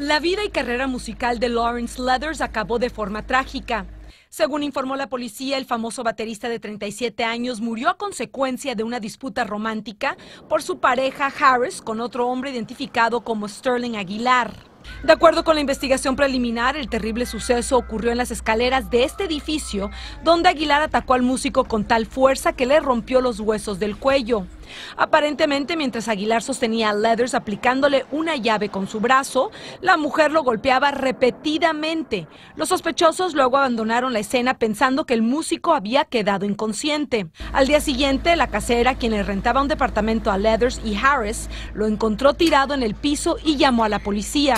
La vida y carrera musical de Lawrence Leathers acabó de forma trágica. Según informó la policía, el famoso baterista de 37 años murió a consecuencia de una disputa romántica por su pareja Harris con otro hombre identificado como Sterling Aguilar. De acuerdo con la investigación preliminar, el terrible suceso ocurrió en las escaleras de este edificio, donde Aguilar atacó al músico con tal fuerza que le rompió los huesos del cuello. Aparentemente, mientras Aguilar sostenía a Leathers aplicándole una llave con su brazo, la mujer lo golpeaba repetidamente. Los sospechosos luego abandonaron la escena pensando que el músico había quedado inconsciente. Al día siguiente, la casera, quien le rentaba un departamento a Leathers y Harris, lo encontró tirado en el piso y llamó a la policía.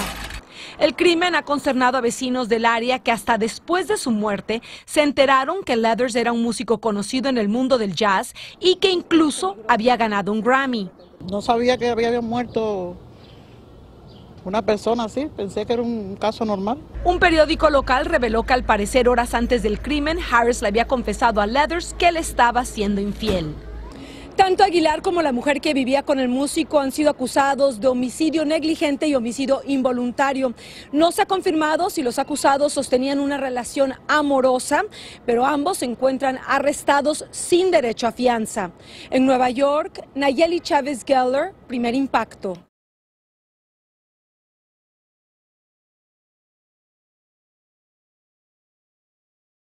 El crimen ha concernado a vecinos del área que hasta después de su muerte se enteraron que Leathers era un músico conocido en el mundo del jazz y que incluso había ganado un Grammy. No sabía que había muerto una persona así, pensé que era un caso normal. Un periódico local reveló que al parecer horas antes del crimen, Harris le había confesado a Leathers que le estaba siendo infiel. Tanto Aguilar como la mujer que vivía con el músico han sido acusados de homicidio negligente y homicidio involuntario. No se ha confirmado si los acusados sostenían una relación amorosa, pero ambos se encuentran arrestados sin derecho a fianza. En Nueva York, Nayeli Chávez Geller, primer impacto.